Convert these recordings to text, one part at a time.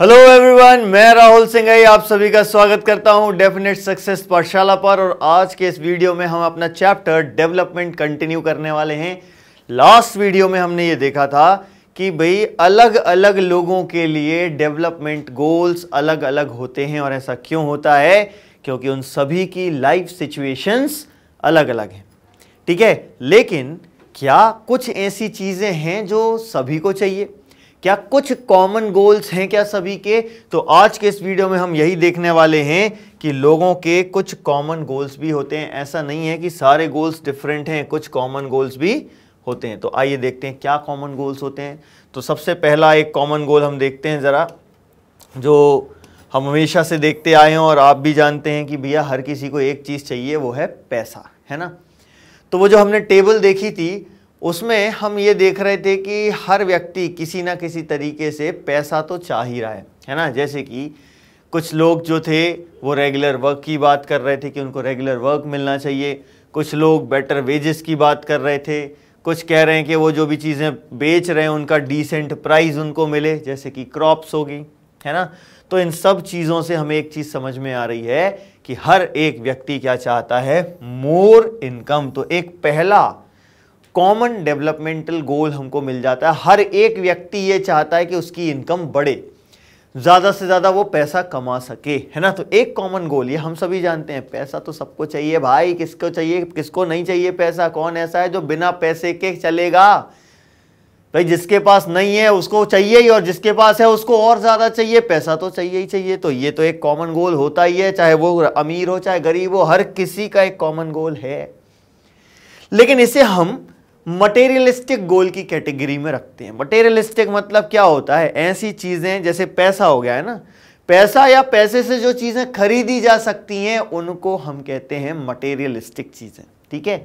hello everyone मैं राहुल सिंघई आप सभी का स्वागत करता हूं डेफिनेट सक्सेस पाठशाला पर और आज के इस वीडियो में हम अपना चैप्टर डेवलपमेंट कंटिन्यू करने वाले हैं लास्ट वीडियो में हमने ये देखा था कि भाई अलग अलग लोगों के लिए डेवलपमेंट गोल्स अलग अलग होते हैं और ऐसा क्यों होता है क्योंकि उन सभी की लाइफ सिचुएशंस अलग अलग हैं ठीक है लेकिन क्या कुछ ऐसी चीज़ें हैं जो सभी को चाहिए क्या कुछ कॉमन गोल्स हैं क्या सभी के तो आज के इस वीडियो में हम यही देखने वाले हैं कि लोगों के कुछ कॉमन गोल्स भी होते हैं ऐसा नहीं है कि सारे गोल्स डिफरेंट हैं कुछ कॉमन गोल्स भी होते हैं तो आइए देखते हैं क्या कॉमन गोल्स होते हैं तो सबसे पहला एक कॉमन गोल हम देखते हैं ज़रा जो हम हमेशा से देखते आए हैं और आप भी जानते हैं कि भैया हर किसी को एक चीज़ चाहिए वो है पैसा है ना तो वो जो हमने टेबल देखी थी उसमें हम ये देख रहे थे कि हर व्यक्ति किसी ना किसी तरीके से पैसा तो चाह ही रहा है है ना जैसे कि कुछ लोग जो थे वो रेगुलर वर्क की बात कर रहे थे कि उनको रेगुलर वर्क मिलना चाहिए कुछ लोग बेटर वेजेस की बात कर रहे थे कुछ कह रहे हैं कि वो जो भी चीज़ें बेच रहे हैं उनका डिसेंट प्राइस उनको मिले जैसे कि क्रॉप्स होगी है ना तो इन सब चीज़ों से हमें एक चीज़ समझ में आ रही है कि हर एक व्यक्ति क्या चाहता है मोर इनकम तो एक पहला कॉमन डेवलपमेंटल गोल हमको मिल जाता है हर एक व्यक्ति ये चाहता है कि उसकी इनकम बढ़े ज़्यादा से ज़्यादा वो पैसा कमा सके है ना तो एक कॉमन गोल ये हम सभी जानते हैं पैसा तो सबको चाहिए भाई किसको चाहिए किसको नहीं चाहिए पैसा कौन ऐसा है जो बिना पैसे के चलेगा भाई जिसके पास नहीं है उसको चाहिए ही और जिसके पास है उसको और ज़्यादा चाहिए पैसा तो चाहिए ही चाहिए तो ये तो एक कॉमन गोल होता ही है चाहे वो अमीर हो चाहे गरीब हो हर किसी का एक कॉमन गोल है लेकिन इसे हम मटेरियलिस्टिक गोल की कैटेगरी में रखते हैं मटेरियलिस्टिक मतलब क्या होता है ऐसी चीज़ें जैसे पैसा हो गया है ना पैसा या पैसे से जो चीज़ें खरीदी जा सकती हैं उनको हम कहते हैं मटेरियलिस्टिक चीज़ें ठीक है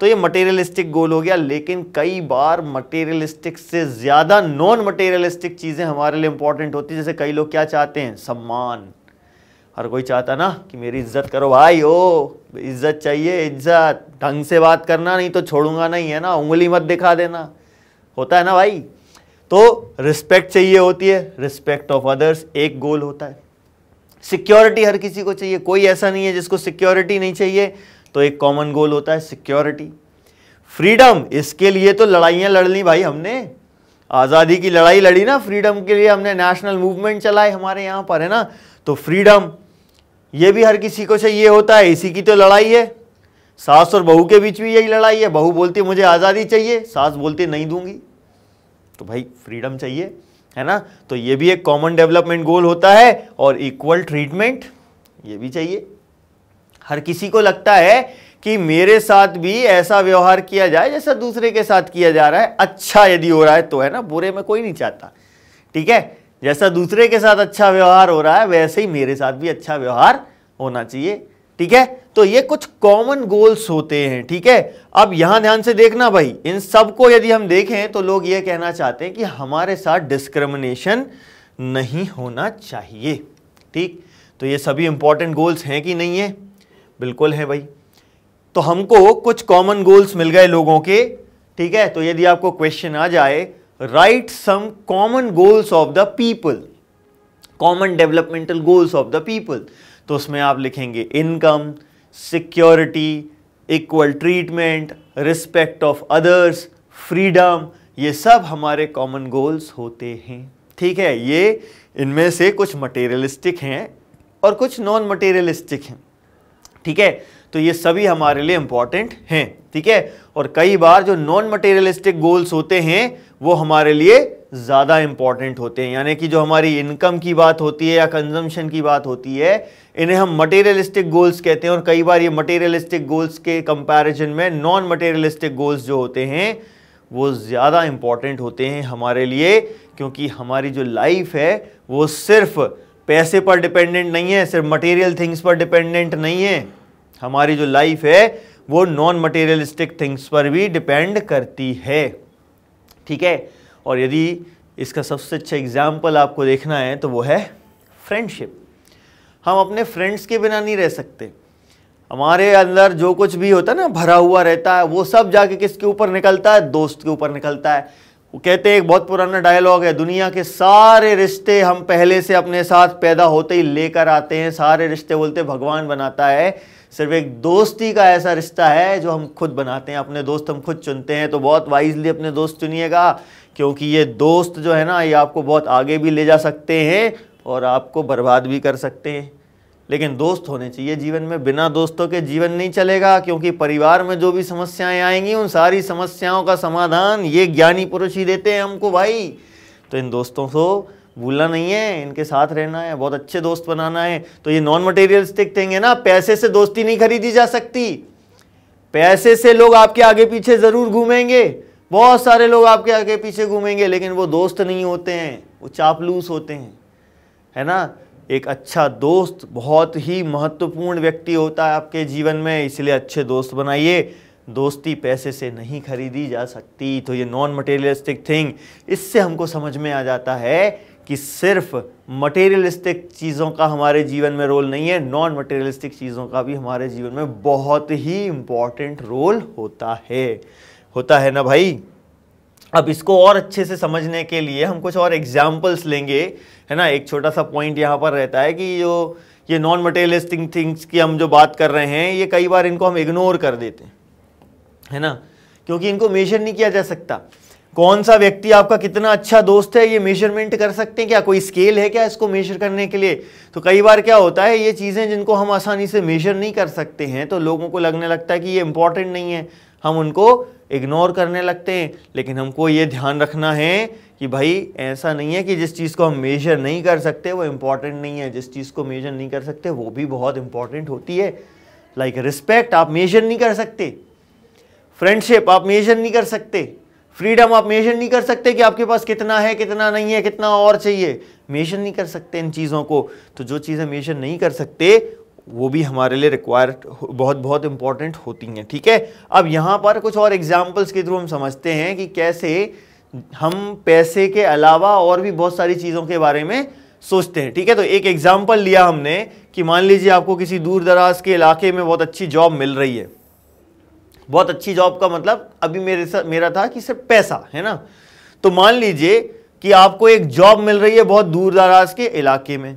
तो ये मटेरियलिस्टिक गोल हो गया लेकिन कई बार मटेरियलिस्टिक से ज़्यादा नॉन मटेरियलिस्टिक चीज़ें हमारे लिए इंपॉर्टेंट होती है जैसे कई लोग क्या चाहते हैं सम्मान हर कोई चाहता ना कि मेरी इज्जत करो भाई ओ इज्जत चाहिए इज्जत ढंग से बात करना नहीं तो छोड़ूंगा नहीं है ना उंगली मत दिखा देना होता है ना भाई तो रिस्पेक्ट चाहिए होती है रिस्पेक्ट ऑफ अदर्स एक गोल होता है सिक्योरिटी हर किसी को चाहिए कोई ऐसा नहीं है जिसको सिक्योरिटी नहीं चाहिए तो एक कॉमन गोल होता है सिक्योरिटी फ्रीडम इसके लिए तो लड़ाइयाँ लड़ ली भाई हमने आज़ादी की लड़ाई लड़ी ना फ्रीडम के लिए हमने नेशनल मूवमेंट चलाए हमारे यहाँ पर है ना तो फ्रीडम ये भी हर किसी को चाहिए होता है इसी की तो लड़ाई है सास और बहू के बीच भी यही लड़ाई है बहू बोलती मुझे आज़ादी चाहिए सास बोलती नहीं दूंगी तो भाई फ्रीडम चाहिए है ना तो ये भी एक कॉमन डेवलपमेंट गोल होता है और इक्वल ट्रीटमेंट ये भी चाहिए हर किसी को लगता है कि मेरे साथ भी ऐसा व्यवहार किया जाए जैसा दूसरे के साथ किया जा रहा है अच्छा यदि हो रहा है तो है ना बुरे में कोई नहीं चाहता ठीक है जैसा दूसरे के साथ अच्छा व्यवहार हो रहा है वैसे ही मेरे साथ भी अच्छा व्यवहार होना चाहिए ठीक है तो ये कुछ कॉमन गोल्स होते हैं ठीक है अब यहां ध्यान से देखना भाई इन सबको यदि हम देखें तो लोग ये कहना चाहते हैं कि हमारे साथ डिस्क्रिमिनेशन नहीं होना चाहिए ठीक तो ये सभी इंपॉर्टेंट गोल्स हैं कि नहीं है बिल्कुल है भाई तो हमको कुछ कॉमन गोल्स मिल गए लोगों के ठीक है तो यदि आपको क्वेश्चन आ जाए write some common goals of the people common developmental goals of the people तो उसमें आप लिखेंगे income security equal treatment respect of others freedom ये सब हमारे कॉमन गोल्स होते हैं ठीक है ये इनमें से कुछ मटेरियलिस्टिक हैं और कुछ नॉन मटेरियलिस्टिक हैं ठीक है तो ये सभी हमारे लिए इंपॉर्टेंट हैं ठीक है और कई बार जो नॉन मटेरियलिस्टिक गोल्स होते हैं वो हमारे लिए ज़्यादा इम्पॉर्टेंट होते हैं यानी कि जो हमारी इनकम की बात होती है या कंजम्पशन की बात होती है इन्हें हम मटेरियलिस्टिक गोल्स कहते हैं और कई बार ये मटेरियलिस्टिक गोल्स के कंपैरिजन में नॉन मटेरियलिस्टिक गोल्स जो होते हैं वो ज़्यादा इम्पॉर्टेंट होते हैं हमारे लिए क्योंकि हमारी जो लाइफ है वो सिर्फ पैसे पर डिपेंडेंट नहीं है सिर्फ मटेरियल थिंग्स पर डिपेंडेंट नहीं है हमारी जो लाइफ है वो नॉन मटेरियलिस्टिक थिंग्स पर भी डिपेंड करती है ठीक है और यदि इसका सबसे अच्छा एग्जाम्पल आपको देखना है तो वो है फ्रेंडशिप हम अपने फ्रेंड्स के बिना नहीं रह सकते हमारे अंदर जो कुछ भी होता है ना भरा हुआ रहता है वो सब जाके किसके ऊपर निकलता है दोस्त के ऊपर निकलता है वो कहते हैं एक बहुत पुराना डायलॉग है दुनिया के सारे रिश्ते हम पहले से अपने साथ पैदा होते ही लेकर आते हैं सारे रिश्ते बोलते भगवान बनाता है सिर्फ एक दोस्ती का ऐसा रिश्ता है जो हम खुद बनाते हैं अपने दोस्त हम खुद चुनते हैं तो बहुत वाइजली अपने दोस्त चुनिएगा क्योंकि ये दोस्त जो है ना ये आपको बहुत आगे भी ले जा सकते हैं और आपको बर्बाद भी कर सकते हैं लेकिन दोस्त होने चाहिए जीवन में बिना दोस्तों के जीवन नहीं चलेगा क्योंकि परिवार में जो भी समस्याएं आएंगी उन सारी समस्याओं का समाधान ये ज्ञानी पुरुष ही देते हैं हमको भाई तो इन दोस्तों को भूलना नहीं है इनके साथ रहना है बहुत अच्छे दोस्त बनाना है तो ये नॉन मटेरियलिस्टिक थिंग है ना पैसे से दोस्ती नहीं खरीदी जा सकती पैसे से लोग आपके आगे पीछे ज़रूर घूमेंगे बहुत सारे लोग आपके आगे पीछे घूमेंगे लेकिन वो दोस्त नहीं होते हैं वो चापलूस होते हैं है ना एक अच्छा दोस्त बहुत ही महत्वपूर्ण व्यक्ति होता है आपके जीवन में इसलिए अच्छे दोस्त बनाइए दोस्ती पैसे से नहीं खरीदी जा सकती तो ये नॉन मटेरियलिस्टिक थिंग इससे हमको समझ में आ जाता है कि सिर्फ मटेरियलिस्टिक चीज़ों का हमारे जीवन में रोल नहीं है नॉन मटेरियलिस्टिक चीज़ों का भी हमारे जीवन में बहुत ही इम्पॉर्टेंट रोल होता है होता है ना भाई अब इसको और अच्छे से समझने के लिए हम कुछ और एग्जाम्पल्स लेंगे है ना एक छोटा सा पॉइंट यहाँ पर रहता है कि जो ये नॉन मटेरियलिस्टिक थिंग्स की हम जो बात कर रहे हैं ये कई बार इनको हम इग्नोर कर देते हैं है ना क्योंकि इनको मेजर नहीं किया जा सकता कौन सा व्यक्ति आपका कितना अच्छा दोस्त है ये मेजरमेंट कर सकते हैं क्या कोई स्केल है क्या इसको मेजर करने के लिए तो कई बार क्या होता है ये चीज़ें जिनको हम आसानी से मेजर नहीं कर सकते हैं तो लोगों को लगने लगता है कि ये इंपॉर्टेंट नहीं है हम उनको इग्नोर करने लगते हैं लेकिन हमको ये ध्यान रखना है कि भाई ऐसा नहीं है कि जिस चीज़ को हम मेजर नहीं कर सकते वो इम्पॉर्टेंट नहीं है जिस चीज़ को मेजर नहीं कर सकते वो भी बहुत इम्पॉर्टेंट होती है लाइक like रिस्पेक्ट आप मेजर नहीं कर सकते फ्रेंडशिप आप मेजर नहीं कर सकते फ्रीडम आप मेजर नहीं कर सकते कि आपके पास कितना है कितना नहीं है कितना और चाहिए मेजर नहीं कर सकते इन चीज़ों को तो जो चीज़ें मेजर नहीं कर सकते वो भी हमारे लिए रिक्वायर्ड बहुत बहुत इंपॉर्टेंट होती हैं ठीक है अब यहाँ पर कुछ और एग्जाम्पल्स के थ्रू हम समझते हैं कि कैसे हम पैसे के अलावा और भी बहुत सारी चीज़ों के बारे में सोचते हैं ठीक है तो एक एग्जाम्पल लिया हमने कि मान लीजिए आपको किसी दूर दराज के इलाके में बहुत अच्छी जॉब मिल रही है बहुत अच्छी जॉब का मतलब अभी मेरे साथ मेरा था कि सिर्फ पैसा है ना तो मान लीजिए कि आपको एक जॉब मिल रही है बहुत दूर दराज के इलाके में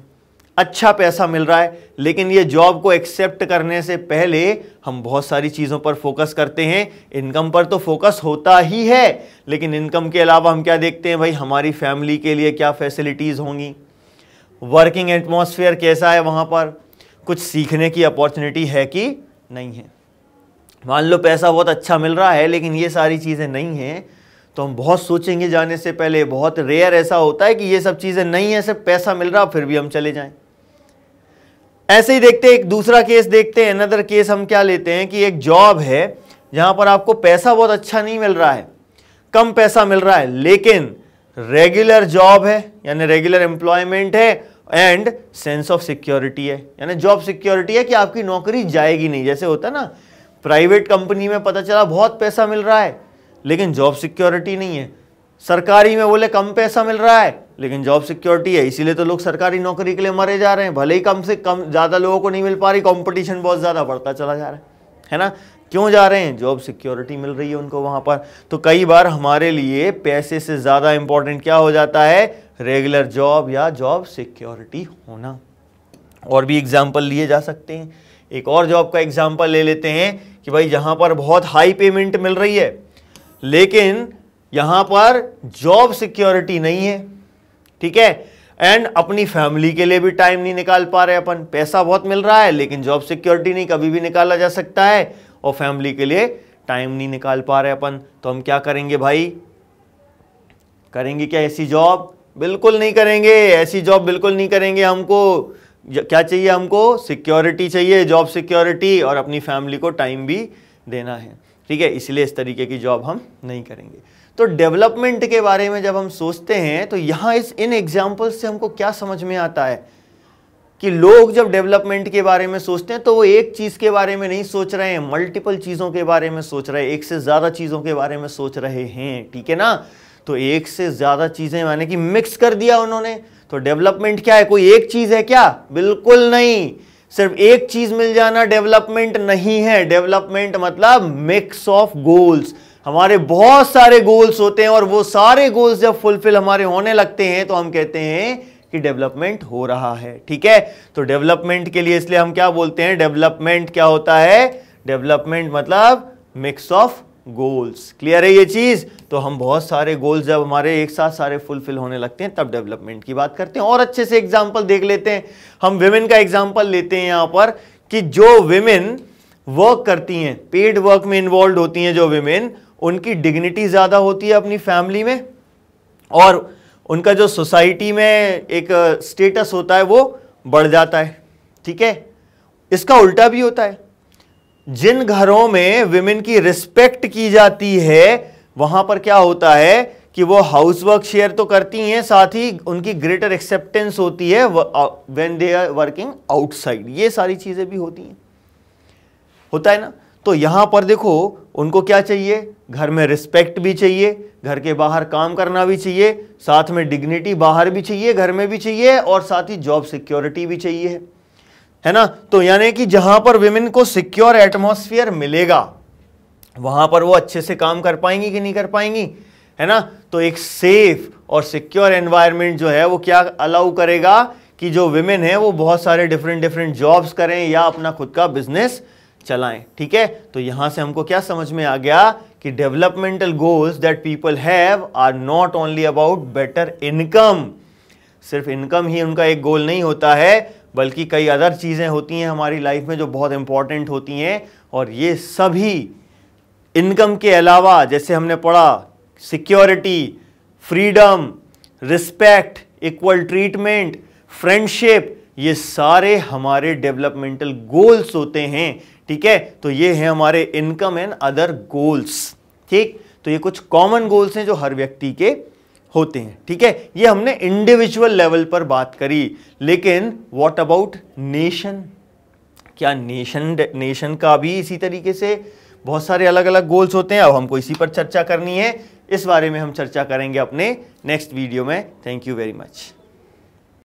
अच्छा पैसा मिल रहा है लेकिन ये जॉब को एक्सेप्ट करने से पहले हम बहुत सारी चीज़ों पर फोकस करते हैं इनकम पर तो फोकस होता ही है लेकिन इनकम के अलावा हम क्या देखते हैं भाई हमारी फैमिली के लिए क्या फैसिलिटीज़ होंगी वर्किंग एटमोसफियर कैसा है वहाँ पर कुछ सीखने की अपॉर्चुनिटी है कि नहीं है मान लो पैसा बहुत अच्छा मिल रहा है लेकिन ये सारी चीज़ें नहीं हैं तो हम बहुत सोचेंगे जाने से पहले बहुत रेयर ऐसा होता है कि ये सब चीज़ें नहीं है सिर्फ पैसा मिल रहा फिर भी हम चले जाएं ऐसे ही देखते एक दूसरा केस देखते हैं अनदर केस हम क्या लेते हैं कि एक जॉब है जहां पर आपको पैसा बहुत अच्छा नहीं मिल रहा है कम पैसा मिल रहा है लेकिन रेगुलर जॉब है यानी रेगुलर एम्प्लॉयमेंट है एंड सेंस ऑफ सिक्योरिटी है यानी जॉब सिक्योरिटी है कि आपकी नौकरी जाएगी नहीं जैसे होता है ना प्राइवेट कंपनी में पता चला बहुत पैसा मिल रहा है लेकिन जॉब सिक्योरिटी नहीं है सरकारी में बोले कम पैसा मिल रहा है लेकिन जॉब सिक्योरिटी है इसीलिए तो लोग सरकारी नौकरी के लिए मरे जा रहे हैं भले ही कम से कम ज़्यादा लोगों को नहीं मिल पा रही कंपटीशन बहुत ज़्यादा बढ़ता चला जा रहा है है ना क्यों जा रहे हैं जॉब सिक्योरिटी मिल रही है उनको वहाँ पर तो कई बार हमारे लिए पैसे से ज़्यादा इंपॉर्टेंट क्या हो जाता है रेगुलर जॉब या जॉब सिक्योरिटी होना और भी एग्जाम्पल लिए जा सकते हैं एक और जॉब का एग्जाम्पल ले लेते हैं कि भाई यहाँ पर बहुत हाई पेमेंट मिल रही है लेकिन यहाँ पर जॉब सिक्योरिटी नहीं है ठीक है एंड अपनी फैमिली के लिए भी टाइम नहीं निकाल पा रहे अपन पैसा बहुत मिल रहा है लेकिन जॉब सिक्योरिटी नहीं कभी भी निकाला जा सकता है और फैमिली के लिए टाइम नहीं निकाल पा रहे अपन तो हम क्या करेंगे भाई करेंगे क्या ऐसी जॉब बिल्कुल नहीं करेंगे ऐसी जॉब बिल्कुल नहीं करेंगे हमको क्या चाहिए हमको सिक्योरिटी चाहिए जॉब सिक्योरिटी और अपनी फैमिली को टाइम भी देना है ठीक है इसलिए इस तरीके की जॉब हम नहीं करेंगे तो डेवलपमेंट के बारे में जब हम सोचते हैं तो यहाँ इस इन एग्जाम्पल से हमको क्या समझ में आता है कि लोग जब डेवलपमेंट के बारे में सोचते हैं तो वो एक चीज़ के बारे में नहीं सोच रहे हैं मल्टीपल चीज़ों के बारे में सोच रहे हैं एक से ज़्यादा चीज़ों के बारे में सोच रहे हैं ठीक है ना तो एक से ज़्यादा चीज़ें माने कि मिक्स कर दिया उन्होंने तो डेवलपमेंट क्या है कोई एक चीज है क्या बिल्कुल नहीं सिर्फ एक चीज मिल जाना डेवलपमेंट नहीं है डेवलपमेंट मतलब मिक्स ऑफ गोल्स हमारे बहुत सारे गोल्स होते हैं और वो सारे गोल्स जब फुलफिल हमारे होने लगते हैं तो हम कहते हैं कि डेवलपमेंट हो रहा है ठीक है तो डेवलपमेंट के लिए इसलिए हम क्या बोलते हैं डेवलपमेंट क्या होता है डेवलपमेंट मतलब मिक्स ऑफ गोल्स क्लियर है ये चीज़ तो हम बहुत सारे गोल्स जब हमारे एक साथ सारे फुलफिल होने लगते हैं तब डेवलपमेंट की बात करते हैं और अच्छे से एग्जाम्पल देख लेते हैं हम वेमेन का एग्जाम्पल लेते हैं यहां पर कि जो वेमेन वर्क करती हैं पेड वर्क में इन्वॉल्व होती हैं जो वेमेन उनकी डिग्निटी ज़्यादा होती है अपनी फैमिली में और उनका जो सोसाइटी में एक स्टेटस uh, होता है वो बढ़ जाता है ठीक है इसका उल्टा भी होता है जिन घरों में विमेन की रिस्पेक्ट की जाती है वहां पर क्या होता है कि वो हाउस वर्क शेयर तो करती हैं साथ ही उनकी ग्रेटर एक्सेप्टेंस होती है when they are working outside ये सारी चीज़ें भी होती हैं होता है ना तो यहां पर देखो उनको क्या चाहिए घर में रिस्पेक्ट भी चाहिए घर के बाहर काम करना भी चाहिए साथ में डिग्निटी बाहर भी चाहिए घर में भी चाहिए और साथ ही जॉब सिक्योरिटी भी चाहिए है ना तो यानी कि जहां पर विमेन को सिक्योर एटमोस्फियर मिलेगा वहां पर वो अच्छे से काम कर पाएंगी कि नहीं कर पाएंगी है ना तो एक सेफ और सिक्योर एनवायरनमेंट जो है वो क्या अलाउ करेगा कि जो विमेन है वो बहुत सारे डिफरेंट डिफरेंट जॉब्स करें या अपना खुद का बिजनेस चलाएं ठीक है तो यहां से हमको क्या समझ में आ गया कि developmental goals that people have are not only about better income सिर्फ इनकम ही उनका एक गोल नहीं होता है बल्कि कई अदर चीज़ें होती हैं हमारी लाइफ में जो बहुत इम्पॉर्टेंट होती हैं और ये सभी इनकम के अलावा जैसे हमने पढ़ा security freedom respect equal treatment friendship ये सारे हमारे डेवलपमेंटल गोल्स होते हैं ठीक है तो ये है हमारे इनकम एंड अदर गोल्स ठीक तो ये कुछ कॉमन गोल्स हैं जो हर व्यक्ति के होते हैं ठीक है ये हमने इंडिविजुअल लेवल पर बात करी लेकिन व्हाट अबाउट नेशन क्या नेशन नेशन का भी इसी तरीके से बहुत सारे अलग अलग गोल्स होते हैं अब हमको इसी पर चर्चा करनी है इस बारे में हम चर्चा करेंगे अपने नेक्स्ट वीडियो में थैंक यू वेरी मच